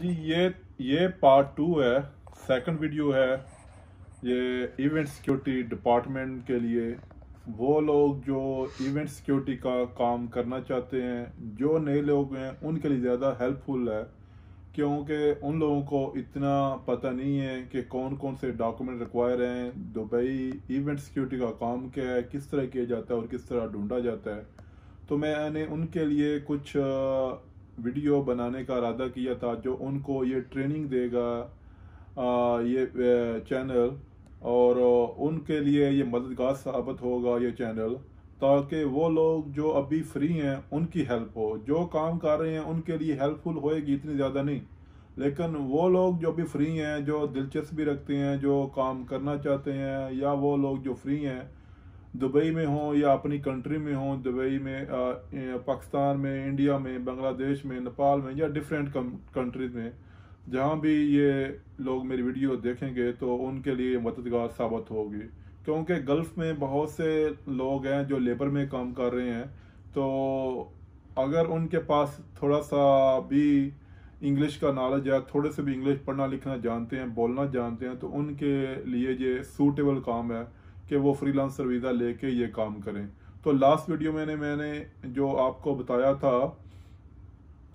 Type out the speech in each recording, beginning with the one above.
जी ये ये part two है सेकंड वीडियो है ये इवेंट सिक्योरिटी डिपार्टमेंट के लिए वो लोग जो इवेंट सिक्योरिटी का काम करना चाहते हैं जो नए लोग हैं उनके लिए ज़्यादा हेल्पफुल है क्योंकि उन लोगों को इतना पता नहीं है कि कौन कौन से डॉक्यूमेंट रिक्वायर हैं दुबई इवेंट सिक्योरिटी का काम क्या है किस तरह किया जाता है और किस तरह ढूंढा जाता है तो मैंने उनके लिए कुछ वीडियो बनाने का इरादा किया था जो उनको ये ट्रेनिंग देगा आ, ये चैनल और उनके लिए ये मददगार साबित होगा ये चैनल ताकि वो लोग जो अभी फ्री हैं उनकी हेल्प हो जो काम कर रहे हैं उनके लिए हेल्पफुल होएगी इतनी ज़्यादा नहीं लेकिन वो लोग जो भी फ्री हैं जो दिलचस्पी रखते हैं जो काम करना चाहते हैं या वो लोग जो फ्री हैं दुबई में हों या अपनी कंट्री में हों दुबई में पाकिस्तान में इंडिया में बांग्लादेश में नेपाल में या डिफरेंट कंट्रीज में जहाँ भी ये लोग मेरी वीडियो देखेंगे तो उनके लिए मददगार साबित होगी क्योंकि गल्फ़ में बहुत से लोग हैं जो लेबर में काम कर रहे हैं तो अगर उनके पास थोड़ा सा भी इंग्लिश का नॉलेज है थोड़े से भी इंग्लिश पढ़ना लिखना जानते हैं बोलना जानते हैं तो उनके लिए ये सूटेबल काम है कि वो फ्रीलांसर वीज़ा लेके ये काम करें तो लास्ट वीडियो मैंने मैंने जो आपको बताया था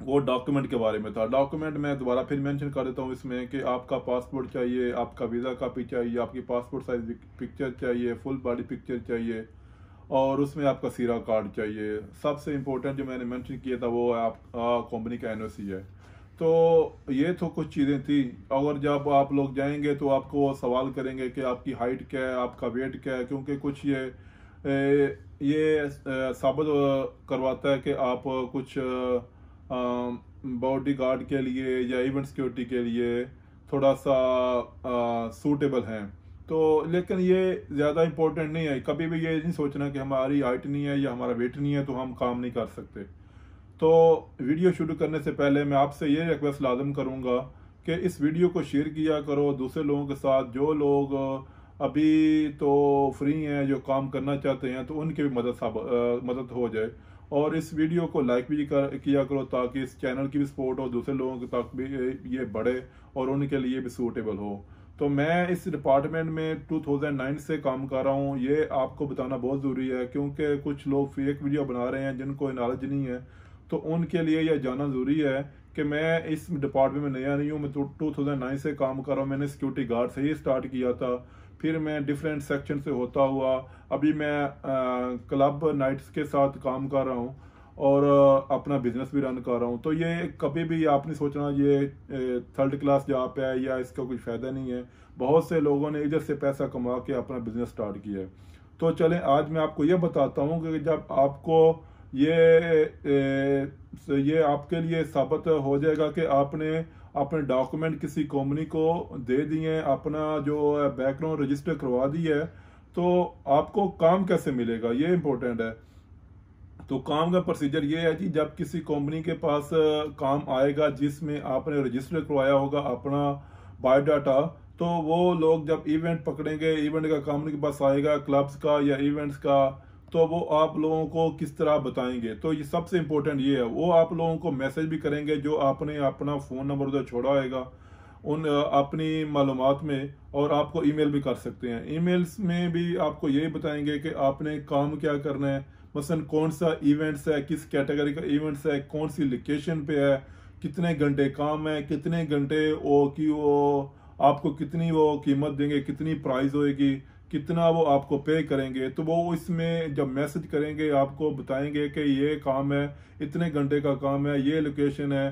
वो डॉक्यूमेंट के बारे में था डॉक्यूमेंट मैं दोबारा फिर मेंशन कर देता हूँ इसमें कि आपका पासपोर्ट चाहिए आपका वीज़ा कापी चाहिए आपकी पासपोर्ट साइज पिक्चर चाहिए फुल बॉडी पिक्चर चाहिए और उसमें आपका सीरा कार्ड चाहिए सबसे इम्पोर्टेंट जो मैंने मेंशन किया था वो आप कंपनी का एन है तो ये तो कुछ चीज़ें थी और जब आप लोग जाएंगे तो आपको सवाल करेंगे कि आपकी हाइट क्या है आपका वेट क्या है क्योंकि कुछ ये ये साबित करवाता है कि आप कुछ बॉडी गार्ड के लिए या इवेंट सिक्योरिटी के लिए थोड़ा सा सूटेबल हैं तो लेकिन ये ज़्यादा इम्पोर्टेंट नहीं है कभी भी ये नहीं सोचना कि हमारी हाइट नहीं है या हमारा वेट नहीं है तो हम काम नहीं कर सकते तो वीडियो शुरू करने से पहले मैं आपसे ये रिक्वेस्ट लाजम करूँगा कि इस वीडियो को शेयर किया करो दूसरे लोगों के साथ जो लोग अभी तो फ्री हैं जो काम करना चाहते हैं तो उनकी भी मदद साब मदद हो जाए और इस वीडियो को लाइक भी कर, किया करो ताकि इस चैनल की भी सपोर्ट हो दूसरे लोगों के तक भी ये बढ़े और उनके लिए भी सूटेबल हो तो मैं इस डिपार्टमेंट में 2009 से काम कर रहा हूँ ये आपको बताना बहुत ज़रूरी है क्योंकि कुछ लोग फेक वीडियो बना रहे हैं जिनको नॉलेज नहीं है तो उनके लिए यह जाना ज़रूरी है कि मैं इस डिपार्टमेंट में नया नहीं हूँ मैं तो टू थाउजेंड नाइन से काम कर रहा हूँ मैंने सिक्योरिटी गार्ड से ही स्टार्ट किया था फिर मैं डिफरेंट सेक्शन से होता हुआ अभी मैं आ, क्लब नाइट्स के साथ काम कर रहा हूँ और आ, अपना बिजनेस भी रन कर रहा हूँ तो ये कभी भी आप नहीं सोचना ये थर्ड क्लास पे है या इसका कोई फ़ायदा नहीं है बहुत से लोगों ने इधर से पैसा कमा के अपना बिजनेस स्टार्ट किया है तो चलें आज मैं आपको ये बताता हूँ कि जब आपको ये ए, ये आपके लिए साबित हो जाएगा कि आपने अपने डॉक्यूमेंट किसी कंपनी को दे दिए अपना जो बैकग्राउंड रजिस्टर करवा दी है तो आपको काम कैसे मिलेगा ये इम्पोर्टेंट है तो काम का प्रोसीजर ये है कि जब किसी कंपनी के पास काम आएगा जिसमें आपने रजिस्टर करवाया होगा अपना बायोडाटा तो वो लोग जब इवेंट पकड़ेंगे इवेंट का कंपनी के पास आएगा क्लब्स का या इवेंट्स का तो वो आप लोगों को किस तरह बताएंगे तो ये सबसे इम्पोर्टेंट ये है वो आप लोगों को मैसेज भी करेंगे जो आपने अपना फ़ोन नंबर उधर छोड़ा होगा उन अपनी मालूम में और आपको ईमेल भी कर सकते हैं ईमेल्स में भी आपको यही बताएंगे कि आपने काम क्या करना है मसलन कौन सा इवेंट्स है किस कैटेगरी का इवेंट्स है कौन सी लोकेशन पे है कितने घंटे काम है कितने घंटे वो कि वो आपको कितनी वो कीमत देंगे कितनी प्राइस होएगी कितना वो आपको पे करेंगे तो वो इसमें जब मैसेज करेंगे आपको बताएंगे कि ये काम है इतने घंटे का काम है ये लोकेशन है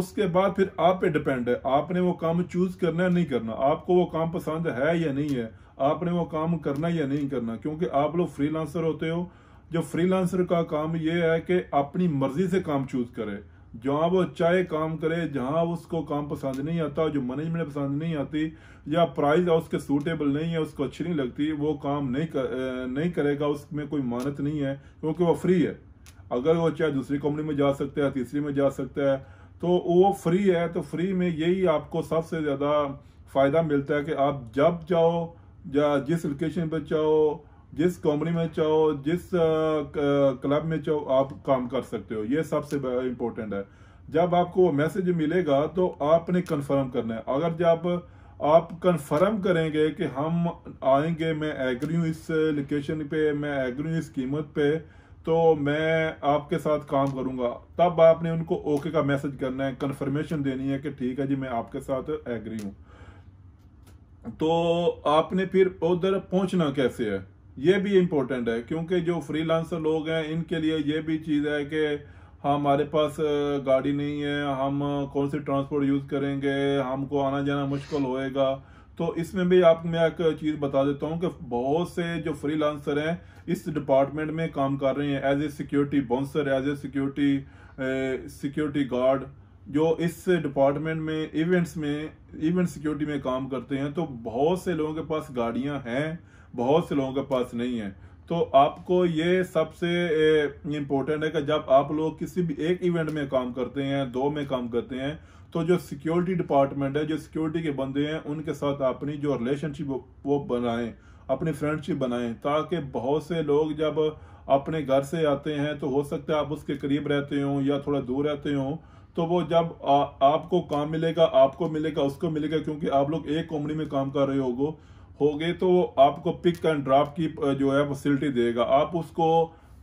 उसके बाद फिर आप पे डिपेंड है आपने वो काम चूज करना है नहीं करना आपको वो काम पसंद है या नहीं है आपने वो काम करना या नहीं करना क्योंकि आप लोग फ्रीलांसर होते हो जो फ्रीलांसर का काम ये है कि अपनी मर्जी से काम चूज करे जहाँ वो चाहे काम करे जहाँ उसको काम पसंद नहीं आता जो मैनेजमेंट पसंद नहीं आती या प्राइस या उसके सूटेबल नहीं है उसको अच्छी नहीं लगती वो काम नहीं कर, नहीं करेगा उसमें कोई मानत नहीं है क्योंकि वो फ्री है अगर वो चाहे दूसरी कंपनी में जा सकता है तीसरी में जा सकता है तो वो फ्री है तो फ्री में यही आपको सबसे ज़्यादा फ़ायदा मिलता है कि आप जब जाओ या जिस लोकेशन पर जाओ जिस कंपनी में चाहो जिस क्लब में चाहो आप काम कर सकते हो ये सबसे इम्पोर्टेंट है जब आपको मैसेज मिलेगा तो आपने कंफर्म करना है अगर जब आप कंफर्म करेंगे कि हम आएंगे मैं एग्री हूँ इस लोकेशन पे मैं एग्री हूँ इस कीमत पे तो मैं आपके साथ काम करूंगा तब आपने उनको ओके का मैसेज करना है कंफर्मेशन देनी है कि ठीक है जी मैं आपके साथ एग्री हूँ तो आपने फिर उधर पहुंचना कैसे है ये भी इम्पोर्टेंट है क्योंकि जो फ्रीलांसर लोग हैं इनके लिए ये भी चीज़ है कि हमारे पास गाड़ी नहीं है हम कौन सी ट्रांसपोर्ट यूज़ करेंगे हमको आना जाना मुश्किल होएगा तो इसमें भी आप मैं एक चीज़ बता देता हूँ कि बहुत से जो फ्री लांसर हैं इस डिपार्टमेंट में काम कर रहे हैं as a security bouncer as a security security guard जो इस डिपार्टमेंट में इवेंट्स में इवेंट सिक्योरिटी में काम करते हैं तो बहुत से लोगों के पास गाड़ियाँ हैं बहुत से लोगों के पास नहीं है तो आपको ये सबसे इम्पोर्टेंट है कि जब आप लोग किसी भी एक इवेंट में काम करते हैं दो में काम करते हैं तो जो सिक्योरिटी डिपार्टमेंट है जो सिक्योरिटी के बंदे हैं उनके साथ अपनी जो रिलेशनशिप वो बनाएं अपनी फ्रेंडशिप बनाएं ताकि बहुत से लोग जब अपने घर से आते हैं तो हो सकता है आप उसके करीब रहते हो या थोड़ा दूर रहते हो तो वो जब आ, आपको काम मिलेगा आपको मिलेगा उसको मिलेगा क्योंकि आप लोग एक कंपनी में काम कर रहे होगो होगे तो आपको पिक एंड ड्रॉप की जो है फैसिलिटी देगा आप उसको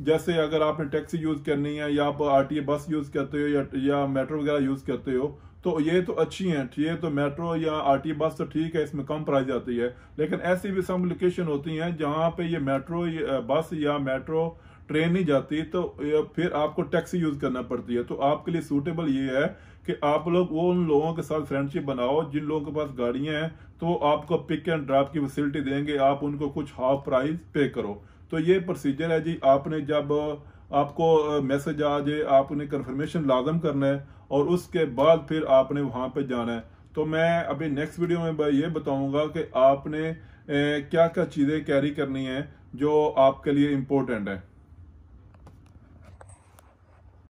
जैसे अगर आपने टैक्सी यूज़ करनी है या आप आरटीए बस यूज़ करते हो या, या मेट्रो वगैरह यूज़ करते हो तो ये तो अच्छी हैं ये तो मेट्रो या आरटी बस तो ठीक है इसमें कम प्राइस आती है लेकिन ऐसी भी सम लोकेशन होती हैं जहां पे ये मेट्रो बस या मेट्रो ट्रेन नहीं जाती तो फिर आपको टैक्सी यूज़ करना पड़ती है तो आपके लिए सूटेबल ये है कि आप लोग वो उन लोगों के साथ फ्रेंडशिप बनाओ जिन लोगों के पास गाड़ियाँ हैं तो आपको पिक एंड ड्राप की फैसिलिटी देंगे आप उनको कुछ हाफ प्राइस पे करो तो ये प्रोसीजर है जी आपने जब आपको मैसेज आ जाए आपने कन्फर्मेशन लाजम करना है और उसके बाद फिर आपने वहाँ पर जाना है तो मैं अभी नेक्स्ट वीडियो में ये बताऊंगा कि आपने ए, क्या क्या चीज़ें कैरी करनी है जो आपके लिए इम्पोर्टेंट है